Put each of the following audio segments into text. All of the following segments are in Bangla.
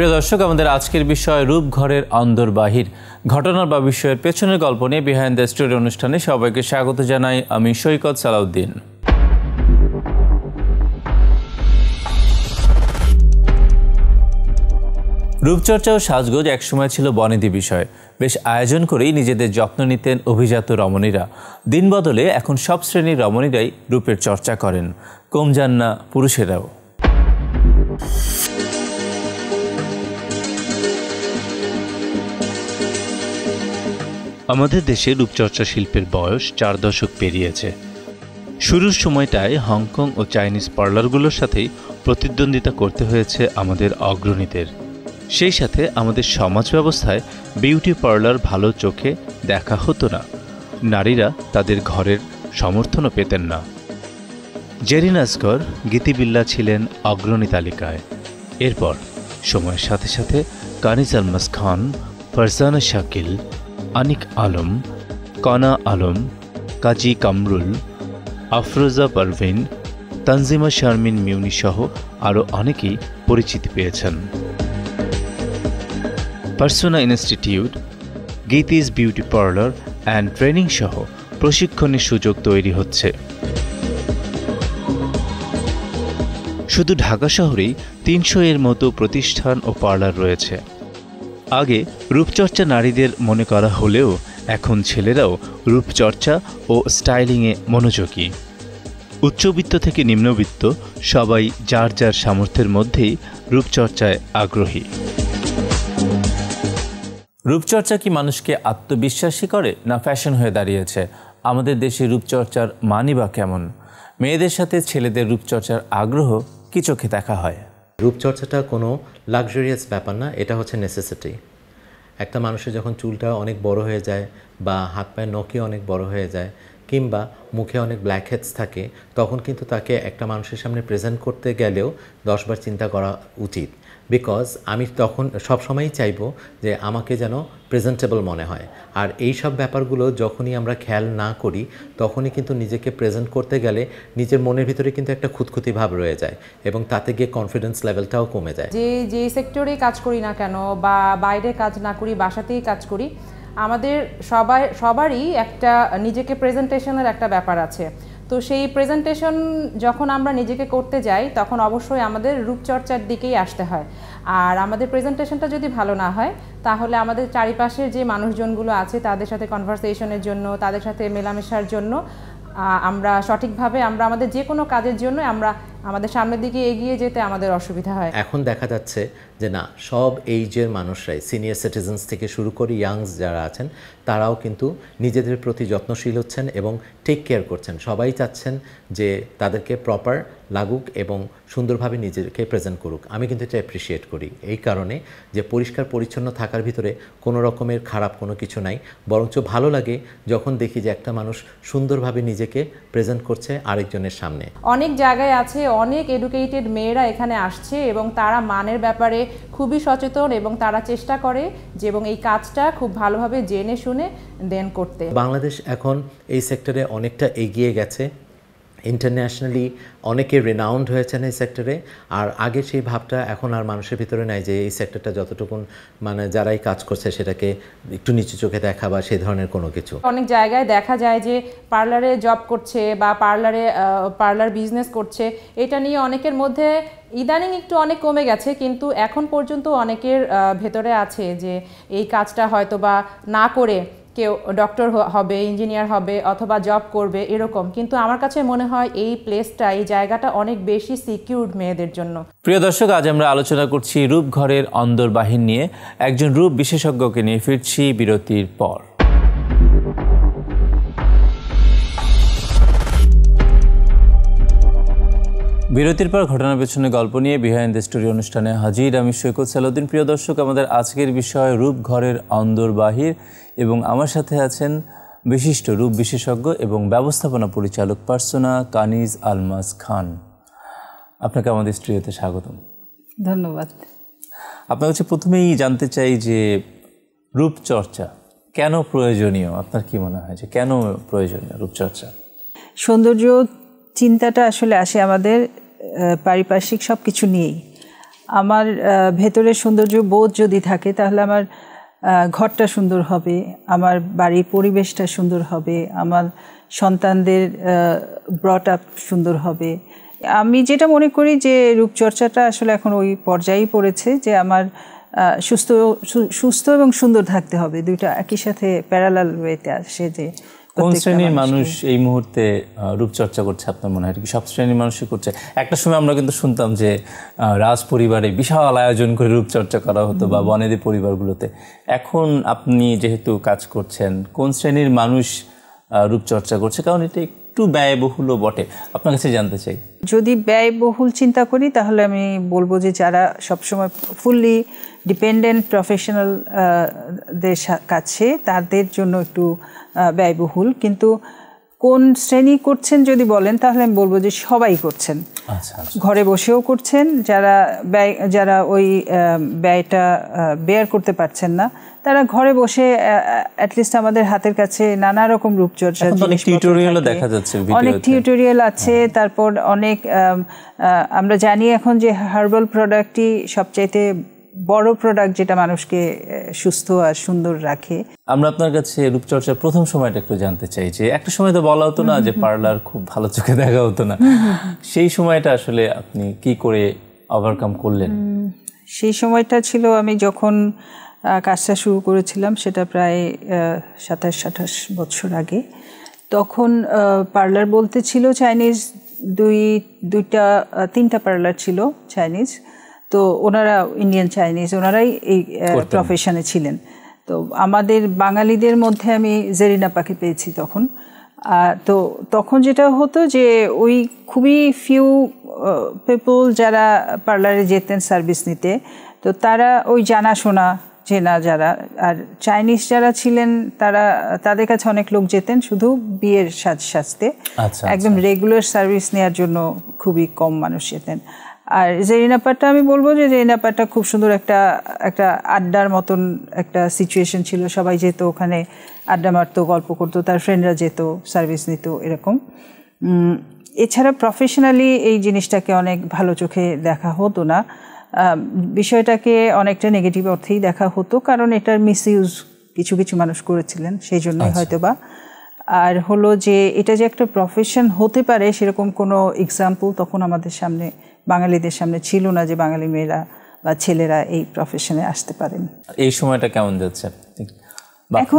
প্রিয় দর্শক আমাদের আজকের বিষয় রূপঘরের অন্দর বাহির ঘটনার বা বিষয়ের পেছনের গল্প নিয়ে বিহাইন্ড দ্য স্টোরি অনুষ্ঠানে সবাইকে স্বাগত জানাই আমি সৈকত সালাউদ্দিন রূপচর্চা ও সাজগোজ একসময় ছিল বনেদি বিষয় বেশ আয়োজন করেই নিজেদের যত্ন নিতেন অভিজাত রমণীরা দিন বদলে এখন সব শ্রেণীর রমণীরাই রূপের চর্চা করেন কম যান না পুরুষেরাও আমাদের দেশে রূপচর্চা শিল্পের বয়স চার দশক পেরিয়েছে শুরুর সময়টায় হংকং ও চাইনিজ পার্লারগুলোর সাথেই প্রতিদ্বন্দ্বিতা করতে হয়েছে আমাদের অগ্রণীদের সেই সাথে আমাদের সমাজ ব্যবস্থায় বিউটি পার্লার ভালো চোখে দেখা হতো না নারীরা তাদের ঘরের সমর্থনও পেতেন না জেরি নাজকর গীতিবিল্লা ছিলেন অগ্রণী তালিকায় এরপর সময়ের সাথে সাথে কানিজ আলমাস খান ফরজানা শাকিল আনিক আলম কানা আলম কাজী কামরুল আফরোজা পারভিন তানজিমা শারমিন মিউনি সহ আরও অনেকেই পরিচিতি পেয়েছেন Persona institute Geeti's beauty parlour and training সহ প্রশিক্ষণের সুযোগ তৈরি হচ্ছে শুধু ঢাকা শহরেই তিনশো এর মতো প্রতিষ্ঠান ও পার্লার রয়েছে আগে রূপচর্চা নারীদের মনে করা হলেও এখন ছেলেরাও রূপচর্চা ও স্টাইলিংয়ে মনোযোগী উচ্চবিত্ত থেকে নিম্নবিত্ত সবাই যার যার সামর্থ্যের মধ্যেই রূপচর্চায় আগ্রহী রূপচর্চা কি মানুষকে আত্মবিশ্বাসী করে না ফ্যাশন হয়ে দাঁড়িয়েছে আমাদের দেশে রূপচর্চার মানই বা কেমন মেয়েদের সাথে ছেলেদের রূপচর্চার আগ্রহ কি চোখে দেখা হয় রূপচর্চাটা কোনো লাক্সারিয়াস ব্যাপার না এটা হচ্ছে নেসেসিটি একটা মানুষের যখন চুলটা অনেক বড় হয়ে যায় বা হাত পায়ের নখে অনেক বড় হয়ে যায় কিংবা মুখে অনেক ব্ল্যাক হেডস থাকে তখন কিন্তু তাকে একটা মানুষের সামনে প্রেজেন্ট করতে গেলেও দশবার চিন্তা করা উচিত বিকজ আমি তখন সবসময়ই চাইবো যে আমাকে যেন প্রেজেন্টেবল মনে হয় আর এই সব ব্যাপারগুলো যখনই আমরা খেয়াল না করি তখনই কিন্তু নিজেকে প্রেজেন্ট করতে গেলে নিজের মনের ভিতরে কিন্তু একটা খুঁতখুতি ভাব রয়ে যায় এবং তাতে গিয়ে কনফিডেন্স লেভেলটাও কমে যায় যে যে সেক্টরে কাজ করি না কেন বা বাইরে কাজ না করি বাসাতেই কাজ করি আমাদের সবাই সবারই একটা নিজেকে প্রেজেন্টেশনের একটা ব্যাপার আছে তো সেই প্রেজেন্টেশন যখন আমরা নিজেকে করতে যাই তখন অবশ্যই আমাদের রূপচর্চার দিকেই আসতে হয় আর আমাদের প্রেজেন্টেশনটা যদি ভালো না হয় তাহলে আমাদের চারিপাশের যে মানুষজনগুলো আছে তাদের সাথে কনভারসেশনের জন্য তাদের সাথে মেলামেশার জন্য আমরা সঠিকভাবে আমরা আমাদের যে কোনো কাজের জন্য আমরা আমাদের সামনের দিকে এগিয়ে যেতে আমাদের অসুবিধা হয় এখন দেখা যাচ্ছে যে না সব এইজের মানুষরাই সিনিয়র সিটিজেন্স থেকে শুরু করে ইয়াংস যারা আছেন তারাও কিন্তু নিজেদের প্রতি যত্নশীল হচ্ছেন এবং টেক কেয়ার করছেন সবাই চাচ্ছেন যে তাদেরকে প্রপার লাগুক এবং সুন্দরভাবে নিজেকে প্রেজেন্ট করুক আমি কিন্তু এটা অ্যাপ্রিসিয়েট করি এই কারণে যে পরিষ্কার পরিচ্ছন্ন থাকার ভিতরে কোনো রকমের খারাপ কোনো কিছু নাই বরঞ্চ ভালো লাগে যখন দেখি যে একটা মানুষ সুন্দরভাবে নিজেকে প্রেজেন্ট করছে আরেকজনের সামনে অনেক জায়গায় আছে অনেক এডুকেটেড মেয়েরা এখানে আসছে এবং তারা মানের ব্যাপারে খুবই সচেতন এবং তারা চেষ্টা করে যে এবং এই কাজটা খুব ভালোভাবে জেনে শুনে দেন করতে বাংলাদেশ এখন এই সেক্টরে অনেকটা এগিয়ে গেছে ইন্টারন্যাশনালি অনেকে রেনাউন্ড হয়েছেন এই সেক্টরে আর আগে সেই ভাবটা এখন আর মানুষের ভিতরে নাই যে এই সেক্টরটা যতটুকুন মানে যারাই কাজ করছে সেটাকে একটু নিচু চোখে দেখা বা সেই ধরনের কোনো কিছু অনেক জায়গায় দেখা যায় যে পার্লারে জব করছে বা পার্লারে পার্লার বিজনেস করছে এটা নিয়ে অনেকের মধ্যে ইদানিং একটু অনেক কমে গেছে কিন্তু এখন পর্যন্ত অনেকের ভেতরে আছে যে এই কাজটা হয়তো বা না করে কেউ ডক্টর হবে ইঞ্জিনিয়ার হবে অথবা জব করবে এরকম কিন্তু আমার কাছে মনে হয় এই প্লেসটা এই জায়গাটা অনেক বেশি সিকিউরড মেয়েদের জন্য প্রিয় দর্শক আজ আমরা আলোচনা করছি রূপঘরের অন্দরবাহিন নিয়ে একজন রূপ বিশেষজ্ঞকে নিয়ে ফিরছি বিরতির পর বিরতির পর ঘটনার পেছনে গল্প নিয়ে বিহাইন্ড দ্য স্টোরি অনুষ্ঠানে হাজির আমি সৈকত সালুদ্দিন প্রিয় দর্শক আমাদের আজকের বিষয় রূপঘরের অন্দরবাহির এবং আমার সাথে আছেন বিশিষ্ট রূপ বিশেষজ্ঞ এবং ব্যবস্থাপনা পরিচালক পার্সোনা কানিজ আলমাস খান আপনাকে আমাদের স্টুডিওতে স্বাগতম ধন্যবাদ আপনার কাছে প্রথমেই জানতে চাই যে রূপচর্চা কেন প্রয়োজনীয় আপনার কি মনে হয় যে কেন প্রয়োজনীয় রূপচর্চা সৌন্দর্য চিন্তাটা আসলে আসে আমাদের পারিপার্শ্বিক সব কিছু নিয়েই আমার ভেতরের সৌন্দর্য বোধ যদি থাকে তাহলে আমার ঘরটা সুন্দর হবে আমার বাড়ির পরিবেশটা সুন্দর হবে আমার সন্তানদের ব্রট আপ সুন্দর হবে আমি যেটা মনে করি যে রূপচর্চাটা আসলে এখন ওই পর্যায়েই পড়েছে যে আমার সুস্থ সুস্থ এবং সুন্দর থাকতে হবে দুইটা একই সাথে প্যারালাল ওয়েতে আসে যে কোন শ্রেণীর মানুষ এই মুহূর্তে রূপচর্চা করছে আপনার মনে হয় কি সব শ্রেণীর মানুষই করছে একটা সময় আমরা কিন্তু শুনতাম যে রাজ পরিবারে বিশাল আয়োজন করে রূপচর্চা করা হতো বা বনেদি পরিবারগুলোতে এখন আপনি যেহেতু কাজ করছেন কোন শ্রেণীর মানুষ রূপচর্চা করছে কারণ এটা একটু ব্যয়বহুল বটে আপনার কাছে জানতে চাই যদি ব্যয়বহুল চিন্তা করি তাহলে আমি বলবো যে যারা সবসময় ফুললি ডিপেন্ডেন্ট প্রফেশনালদের uh, কাছে তাদের জন্য একটু ব্যয়বহুল কিন্তু কোন শ্রেণী করছেন যদি বলেন তাহলে আমি বলবো যে সবাই করছেন আচ্ছা, আচ্ছা। ঘরে বসেও করছেন যারা ব্যয় যারা ওই ব্যয়টা বেয়ার করতে পারছেন না তারা ঘরে বসে অ্যাটলিস্ট আমাদের হাতের কাছে নানা রকম রূপচর্চা অনেক দেখা যাচ্ছে অনেক টিউটোরিয়াল আছে হ্যাঁ। তারপর অনেক আমরা জানি এখন যে হার্বাল প্রোডাক্টই সবচাইতে বড় প্রোডাক্ট যেটা মানুষকে সুস্থ আর সুন্দর রাখে আমরা আপনার কাছে রূপচর্চার প্রথম সময়টা একটু জানতে চাই যে একটা সময় তো বলা হতো না যে পার্লার খুব ভালো চোখে দেখা হতো না সেই সময়টা আসলে আপনি কি করে ওভারকাম করলেন সেই সময়টা ছিল আমি যখন কাজটা শুরু করেছিলাম সেটা প্রায় সাতাশ আঠাশ বছর আগে তখন পার্লার বলতে ছিল চাইনিজ দুই দুইটা তিনটা পার্লার ছিল চাইনিজ তো ওনারা ইন্ডিয়ান চাইনিজ ওনারাই এই প্রফেশনে ছিলেন তো আমাদের বাঙালিদের মধ্যে আমি জেরিনা পাখি পেয়েছি তখন তো তখন যেটা হতো যে ওই খুবই ফিউ পিপল যারা পার্লারে যেতেন সার্ভিস নিতে তো তারা ওই জানাশোনা চেনা যারা আর চাইনিজ যারা ছিলেন তারা তাদের কাছে অনেক লোক যেতেন শুধু বিয়ের সাজ সাজতে আচ্ছা, আচ্ছা। একদম রেগুলার সার্ভিস নেওয়ার জন্য খুবই কম মানুষ যেতেন আর জেরিনা পাটটা আমি বলবো যে জেরিনা পাটটা খুব সুন্দর একটা একটা আড্ডার মতন একটা সিচুয়েশন ছিল সবাই যেত ওখানে আড্ডা মারতো গল্প করতো তার ফ্রেন্ডরা যেত সার্ভিস নিত এরকম এছাড়া প্রফেশনালি এই জিনিসটাকে অনেক ভালো চোখে দেখা হতো না বিষয়টাকে অনেকটা নেগেটিভ অর্থেই দেখা হতো কারণ এটার মিসইউজ কিছু কিছু মানুষ করেছিলেন সেই জন্যই আচ্ছা। হয়তো বা আর হলো যে এটা যে একটা প্রফেশন হতে পারে সেরকম কোনো এক্সাম্পল তখন আমাদের সামনে বাঙালিদের সামনে ছিল না যে বাঙালি মেয়েরা বা ছেলেরা এই প্রফেশনে আসতে পারেন এই সময়টা কেমন যাচ্ছে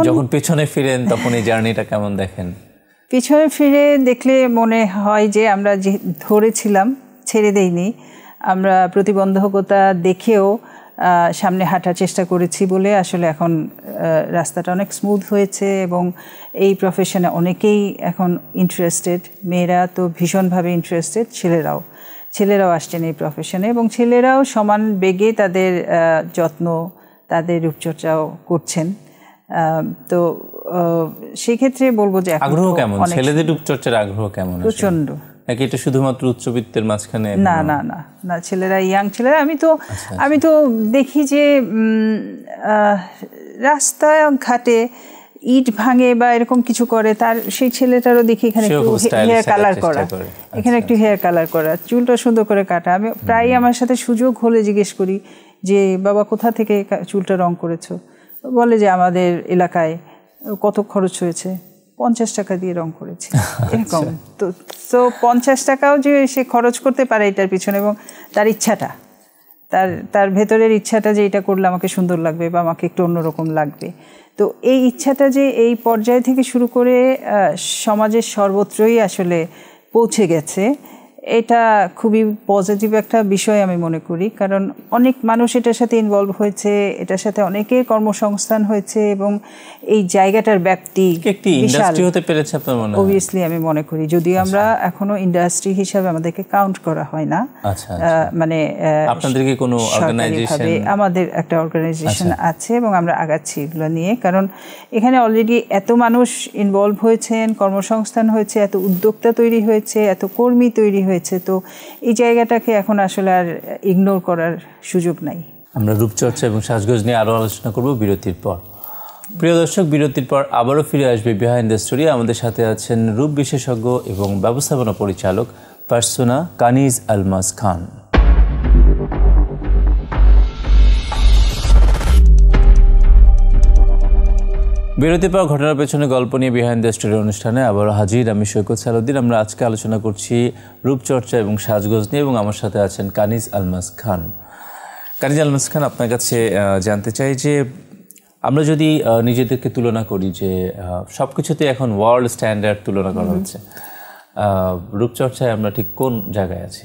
যখন পেছনে ফিরেন তখন এই জার্নিটা কেমন দেখেন পিছনে ফিরে দেখলে মনে হয় যে আমরা যে ধরেছিলাম ছেড়ে দেইনি আমরা প্রতিবন্ধকতা দেখেও সামনে হাঁটার চেষ্টা করেছি বলে আসলে এখন রাস্তাটা অনেক স্মুথ হয়েছে এবং এই প্রফেশনে অনেকেই এখন ইন্টারেস্টেড মেয়েরা তো ভীষণভাবে ইন্টারেস্টেড ছেলেরাও ছেলেরাও আসছেন এই প্রফেশনে এবং ছেলেরাও সমান বেগে তাদের যত্ন তাদের রূপচর্চাও করছেন তো সেক্ষেত্রে বলবো যে আগ্রহ কেমন ছেলেদের রূপচর্চার আগ্রহ কেমন প্রচন্ড নাকি এটা শুধুমাত্র উচ্চবিত্তের মাঝখানে না না না না ছেলেরা ইয়াং ছেলেরা আমি তো আচ্ছা, আচ্ছা। আমি তো দেখি যে রাস্তায় ঘাটে ইট ভাঙে বা এরকম কিছু করে তার সেই ছেলেটারও দেখি এখানে একটু হেয়ার কালার করা এখানে আচ্ছা, একটু হেয়ার আচ্ছা। কালার করা চুলটা সুন্দর করে কাটা আমি প্রায় আমার সাথে সুযোগ হলে জিজ্ঞেস করি যে বাবা কোথা থেকে চুলটা রং করেছো বলে যে আমাদের এলাকায় কত খরচ হয়েছে পঞ্চাশ টাকা দিয়ে রং করেছে আচ্ছা। এরকম তো তো পঞ্চাশ টাকাও যে সে খরচ করতে পারে এটার পিছনে এবং তার ইচ্ছাটা তার তার ভেতরের ইচ্ছাটা যে এটা করলে আমাকে সুন্দর লাগবে বা আমাকে একটু অন্যরকম লাগবে তো এই ইচ্ছাটা যে এই পর্যায় থেকে শুরু করে সমাজের সর্বত্রই আসলে পৌঁছে গেছে এটা খুবই পজিটিভ একটা বিষয় আমি মনে করি কারণ অনেক মানুষ এটার সাথে ইনভলভ হয়েছে এটার সাথে অনেকের কর্মসংস্থান হয়েছে এবং এই জায়গাটার ব্যক্তি অবভিয়াসলি আমি মনে করি যদিও আচ্ছা। আমরা এখনো ইন্ডাস্ট্রি হিসাবে আমাদেরকে কাউন্ট করা হয় না আচ্ছা, আচ্ছা। মানে আপনাদের আমাদের একটা অর্গানাইজেশন আছে এবং আমরা আগাচ্ছি এগুলো নিয়ে কারণ এখানে অলরেডি এত মানুষ ইনভলভ হয়েছেন কর্মসংস্থান হয়েছে এত উদ্যোক্তা তৈরি হয়েছে এত কর্মী তৈরি হয়েছে হয়েছে তো এই জায়গাটাকে এখন আসলে আর ইগনোর করার সুযোগ নাই আমরা রূপচর্চা এবং সাজগোজ নিয়ে আরও আলোচনা করব বিরতির পর প্রিয় দর্শক বিরতির পর আবারও ফিরে আসবে বিহাইন্ড দ্য স্টোরি আমাদের সাথে আছেন রূপ বিশেষজ্ঞ এবং ব্যবস্থাপনা পরিচালক পার্সোনা কানিজ আলমাস খান বিরতি পাওয়া ঘটনার পেছনে গল্প নিয়ে বিহাইন্ড দ্য স্টোরি অনুষ্ঠানে আবার হাজির আমি সৈকত সালুদ্দিন আমরা আজকে আলোচনা করছি রূপচর্চা এবং সাজগোজ নিয়ে এবং আমার সাথে আছেন কানিজ আলমাস খান কানিজ আলমাস খান আপনার কাছে জানতে চাই যে আমরা যদি নিজেদেরকে তুলনা করি যে সব কিছুতে এখন ওয়ার্ল্ড স্ট্যান্ডার্ড তুলনা করা হচ্ছে রূপচর্চায় আমরা ঠিক কোন জায়গায় আছি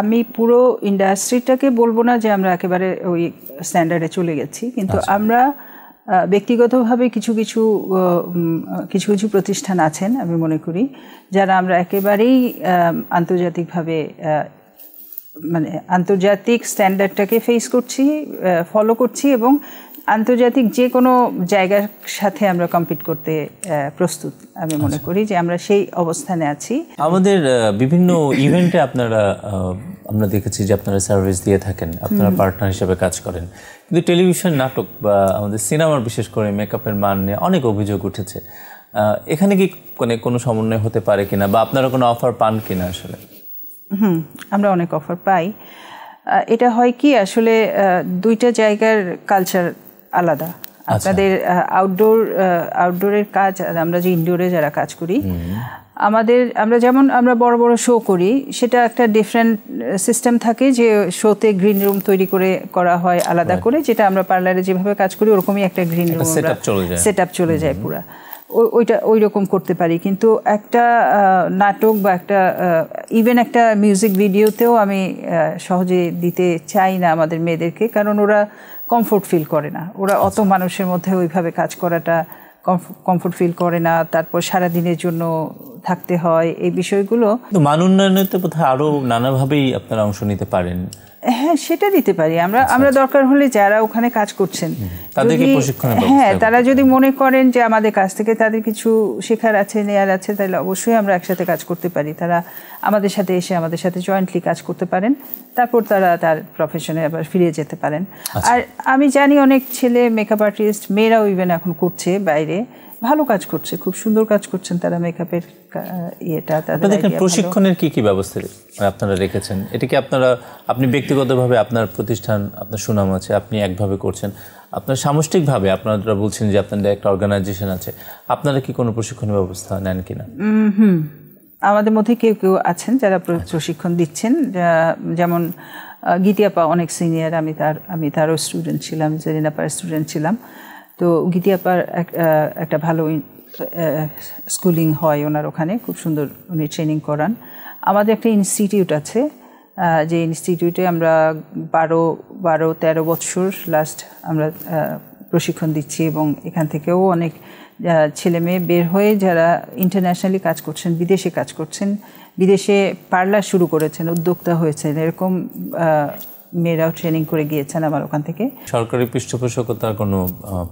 আমি পুরো ইন্ডাস্ট্রিটাকে বলবো না যে আমরা একেবারে ওই স্ট্যান্ডার্ডে চলে গেছি কিন্তু আচ্ছা। আমরা ব্যক্তিগতভাবে কিছু কিছু কিছু কিছু প্রতিষ্ঠান আছেন আমি মনে করি যারা আমরা একেবারেই আন্তর্জাতিকভাবে মানে আন্তর্জাতিক স্ট্যান্ডার্ডটাকে ফেস করছি ফলো করছি এবং আন্তর্জাতিক যে কোনো জায়গার সাথে আমরা কম্পিট করতে প্রস্তুত আমি মনে আচ্ছা। করি যে আমরা সেই অবস্থানে আছি আমাদের বিভিন্ন ইভেন্টে আপনারা আমরা দেখেছি যে আপনারা সার্ভিস দিয়ে থাকেন আপনারা পার্টনার হিসেবে কাজ করেন কিন্তু টেলিভিশন নাটক বা আমাদের সিনেমার বিশেষ করে মেকআপের মান নিয়ে অনেক অভিযোগ উঠেছে এখানে কি মানে কোনো সমন্বয় হতে পারে কিনা বা আপনারা কোনো অফার পান কিনা আসলে হুম আমরা অনেক অফার পাই এটা হয় কি আসলে দুইটা জায়গার কালচার আলাদা আচ্ছা। আপনাদের আউটডোর আউটডোরের কাজ আমরা যে ইনডোরে যারা কাজ করি আমাদের আমরা যেমন আমরা বড় বড় শো করি সেটা একটা ডিফারেন্ট সিস্টেম থাকে যে শোতে গ্রিন রুম তৈরি করে করা হয় আলাদা করে যেটা আমরা পার্লারে যেভাবে কাজ করি ওরকমই একটা গ্রিন রুম সেট আপ চলে যায় পুরা ওইটা ওই রকম করতে পারি কিন্তু একটা নাটক বা একটা ইভেন একটা মিউজিক ভিডিওতেও আমি সহজে দিতে চাই না আমাদের মেয়েদেরকে কারণ ওরা কমফোর্ট ফিল করে না ওরা অত আচ্ছা। মানুষের মধ্যে ওইভাবে কাজ করাটা কমফোর্ট ফিল করে না তারপর সারা দিনের জন্য থাকতে হয় এই বিষয়গুলো মান উন্নয়নে তো বোধহয় আরও নানাভাবেই আপনারা অংশ নিতে পারেন হ্যাঁ সেটা দিতে পারি আমরা আচ্ছা, আমরা আচ্ছা। দরকার হলে যারা ওখানে কাজ করছেন হ্যাঁ তারা যদি মনে করেন যে আমাদের কাছ থেকে তাদের কিছু শেখার আছে নেয়ার আছে তাহলে অবশ্যই আমরা একসাথে কাজ করতে পারি তারা আমাদের সাথে এসে আমাদের সাথে জয়েন্টলি কাজ করতে পারেন তারপর তারা তার প্রফেশনে আবার ফিরে যেতে পারেন আচ্ছা। আর আমি জানি অনেক ছেলে মেকআপ আর্টিস্ট মেয়েরাও ইভেন এখন করছে বাইরে ভালো কাজ করছে খুব সুন্দর কাজ করছেন তারা মেকআপের ইয়েটা তাদের প্রশিক্ষণের কি কি ব্যবস্থা মানে আপনারা রেখেছেন এটা কি আপনারা আপনি ব্যক্তিগতভাবে আপনার প্রতিষ্ঠান আপনার সুনাম আছে আপনি একভাবে করছেন আপনার সামষ্টিকভাবে আপনারা বলছেন যে আপনাদের একটা অর্গানাইজেশন আছে আপনারা কি কোনো প্রশিক্ষণের ব্যবস্থা নেন কিনা হুম আমাদের মধ্যে কেউ কেউ আছেন যারা আচ্ছা। প্রশিক্ষণ দিচ্ছেন যেমন গীতিয়াপা অনেক সিনিয়র আমি তার আমি তারও স্টুডেন্ট ছিলাম জেরিনাপার স্টুডেন্ট ছিলাম তো গীতিয়াপার একটা ভালো স্কুলিং হয় ওনার ওখানে খুব সুন্দর উনি ট্রেনিং করান আমাদের একটা ইনস্টিটিউট আছে যে ইনস্টিটিউটে আমরা বারো বারো তেরো বৎসর লাস্ট আমরা প্রশিক্ষণ দিচ্ছি এবং এখান থেকেও অনেক ছেলে মেয়ে বের হয়ে যারা ইন্টারন্যাশনালি কাজ করছেন বিদেশে কাজ করছেন বিদেশে পার্লার শুরু করেছেন উদ্যোক্তা হয়েছেন এরকম মেয়েরাও ট্রেনিং করে গিয়েছেন আমার ওখান থেকে সরকারি পৃষ্ঠপোষকতার কোনো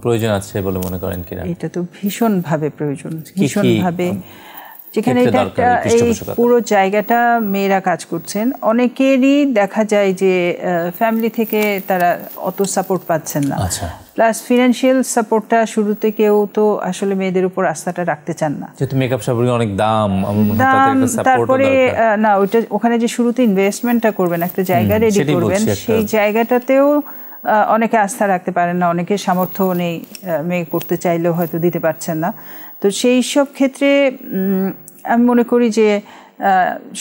প্রয়োজন আছে বলে মনে করেন কিনা এটা তো ভীষণভাবে প্রয়োজন ভীষণভাবে যেখানে এটা একটা এই পুরো জায়গাটা মেয়েরা কাজ করছেন অনেকেরই দেখা যায় যে ফ্যামিলি থেকে তারা অত সাপোর্ট পাচ্ছেন না প্লাস ফিনান্সিয়াল সাপোর্টটা শুরুতে কেউ তো আসলে মেয়েদের উপর আস্থাটা রাখতে চান না যেহেতু মেকআপ সাপোর্টে অনেক দাম দাম তারপরে না ওইটা ওখানে যে শুরুতে ইনভেস্টমেন্টটা করবেন একটা জায়গা রেডি করবেন সেই জায়গাটাতেও অনেকে আস্থা রাখতে পারেন না অনেকে সামর্থ্য নেই মেয়ে করতে চাইলেও হয়তো দিতে পারছেন না তো সেই সব ক্ষেত্রে আমি মনে করি যে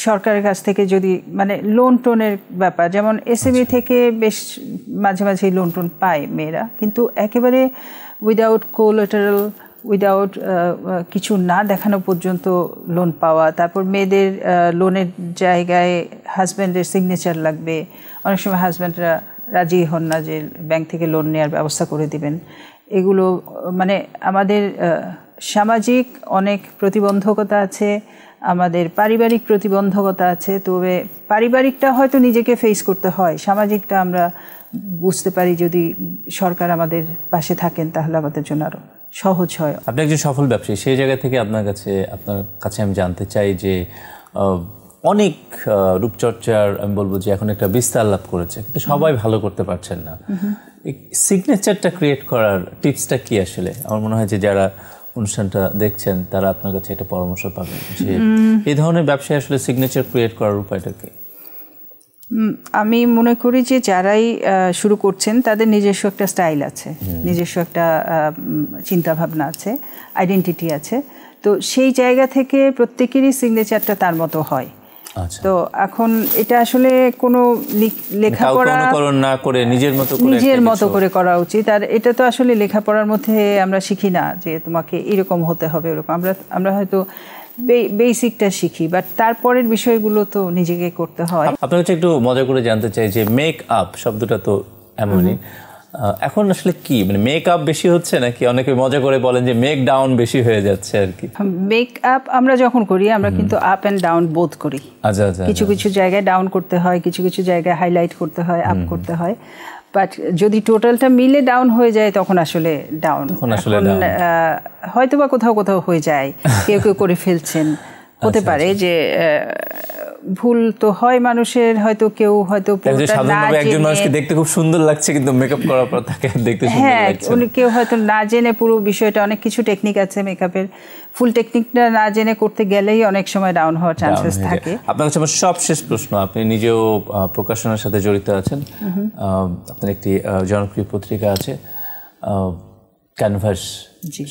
সরকারের কাছ থেকে যদি মানে লোন টোনের ব্যাপার যেমন এস e আচ্ছা। থেকে বেশ মাঝে মাঝে লোন টোন পায় মেয়েরা কিন্তু একেবারে উইদাউট কোলেটারাল উইদাউট কিছু না দেখানো পর্যন্ত লোন পাওয়া তারপর মেয়েদের লোনের জায়গায় হাজব্যান্ডের সিগনেচার লাগবে অনেক সময় হাজব্যান্ডরা রাজি হন না যে ব্যাংক থেকে লোন নেওয়ার ব্যবস্থা করে দিবেন এগুলো মানে আমাদের সামাজিক অনেক প্রতিবন্ধকতা আছে আমাদের পারিবারিক প্রতিবন্ধকতা আছে তবে পারিবারিকটা হয়তো নিজেকে ফেস করতে হয় সামাজিকটা আমরা বুঝতে পারি যদি সরকার আমাদের পাশে থাকেন তাহলে আমাদের জন্য আরও সহজ হয় আপনি একজন সফল ব্যবসায়ী সেই জায়গা থেকে আপনার কাছে আপনার কাছে আমি জানতে চাই যে অনেক রূপচর্চার আমি বলবো যে এখন একটা বিস্তার লাভ করেছে কিন্তু সবাই ভালো করতে পারছেন না সিগনেচারটা ক্রিয়েট করার টিপসটা কি আসলে আমার মনে হয় যে যারা অনুষ্ঠানটা দেখছেন তারা আপনার কাছে একটা পরামর্শ পাবেন যে এই ধরনের ব্যবসায় আসলে সিগনেচার ক্রিয়েট করার উপায়টা কি আমি মনে করি যে যারাই শুরু করছেন তাদের নিজস্ব একটা স্টাইল আছে নিজস্ব একটা চিন্তাভাবনা আছে আইডেন্টিটি আছে তো সেই জায়গা থেকে প্রত্যেকেরই সিগনেচারটা তার মতো হয় আচ্ছা। তো এখন এটা আসলে কোনো লেখাপড়া না করে নিজের মতো নিজের মতো করে করা উচিত আর এটা তো আসলে লেখাপড়ার মধ্যে আমরা শিখি না যে তোমাকে এরকম হতে হবে ওরকম আমরা আমরা হয়তো বেসিকটা শিখি বাট তারপরের বিষয়গুলো তো নিজেকে করতে হয় আপনার কাছে একটু মজা করে জানতে চাই যে মেক আপ শব্দটা তো এমনই এখন আসলে কি মানে মেকআপ বেশি হচ্ছে নাকি অনেকে মজা করে বলেন যে মেক ডাউন বেশি হয়ে যাচ্ছে আর কি মেকআপ আমরা যখন করি আমরা কিন্তু আপ এন্ড ডাউন বোধ করি আচ্ছা আচ্ছা কিছু আচ্ছা। কিছু জায়গায় ডাউন করতে হয় কিছু কিছু জায়গায় হাইলাইট করতে হয় আপ করতে হয় বাট যদি টোটালটা মিলে ডাউন হয়ে যায় তখন আসলে ডাউন হয়তো বা কোথাও কোথাও হয়ে যায় কেউ কেউ করে ফেলছেন হতে আচ্ছা, পারে আচ্ছা। যে ভুল তো হয় মানুষের হয়তো কেউ হয়তো একজন মানুষকে দেখতে খুব সুন্দর লাগছে কিন্তু মেকআপ করার পর তাকে দেখতে হ্যাঁ উনি কেউ হয়তো না জেনে পুরো বিষয়টা অনেক কিছু টেকনিক আছে মেকআপের ফুল টেকনিকটা না জেনে করতে গেলেই অনেক সময় ডাউন হওয়ার চান্সেস থাকে আপনার কাছে আমার সব শেষ প্রশ্ন আপনি নিজেও প্রকাশনার সাথে জড়িত আছেন আপনার একটি জনপ্রিয় পত্রিকা আছে ক্যানভাস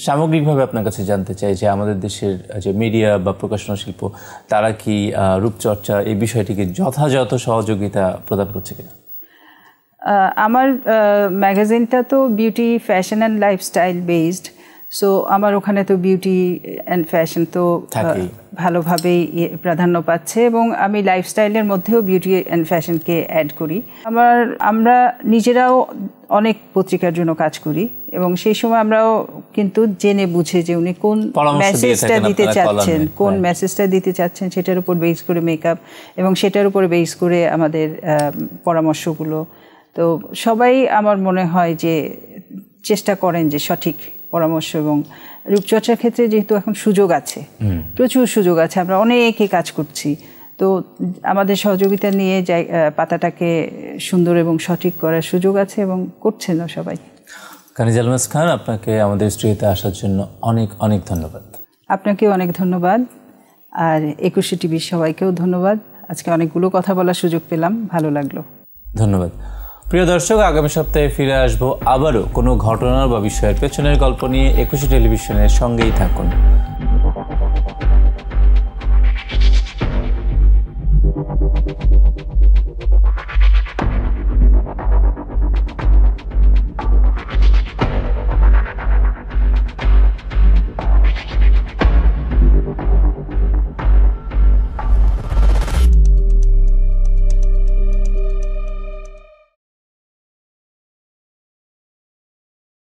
সামগ্রিকভাবে আপনার কাছে জানতে চাই যে আমাদের দেশের যে মিডিয়া বা প্রকাশনা শিল্প তারা কি রূপচর্চা এই বিষয়টিকে যথাযথ সহযোগিতা প্রদান করছে কিনা আমার ম্যাগাজিনটা তো beauty fashion and lifestyle based so আমার ওখানে তো বিউটি অ্যান্ড ফ্যাশন তো ভালোভাবেই প্রাধান্য পাচ্ছে এবং আমি লাইফস্টাইলের মধ্যেও বিউটি অ্যান্ড ফ্যাশনকে অ্যাড করি আমার আমরা নিজেরাও অনেক পত্রিকার জন্য কাজ করি এবং সেই সময় আমরাও কিন্তু জেনে বুঝে যে উনি কোন মেসেজটা দিতে চাচ্ছেন কোন মেসেজটা দিতে চাচ্ছেন সেটার উপর বেস করে মেকআপ এবং সেটার উপর বেস করে আমাদের পরামর্শগুলো তো সবাই আমার মনে হয় যে চেষ্টা করেন যে সঠিক পরামর্শ এবং রূপচর্চার ক্ষেত্রে যেহেতু এখন সুযোগ আছে প্রচুর সুযোগ আছে আমরা অনেকে কাজ করছি তো আমাদের সহযোগিতা নিয়ে পাতাটাকে সুন্দর এবং সঠিক করার সুযোগ আছে এবং করছেন সবাই কানিজালমাস খান আপনাকে আমাদের স্টুডিওতে আসার জন্য অনেক অনেক ধন্যবাদ আপনাকে অনেক ধন্যবাদ আর একুশে টিভির সবাইকেও ধন্যবাদ আজকে অনেকগুলো কথা বলার সুযোগ পেলাম ভালো লাগলো ধন্যবাদ প্রিয় দর্শক আগামী সপ্তাহে ফিরে আসব আবারও কোনো ঘটনার বা বিষয়ের পেছনের গল্প নিয়ে একুশে টেলিভিশনের সঙ্গেই থাকুন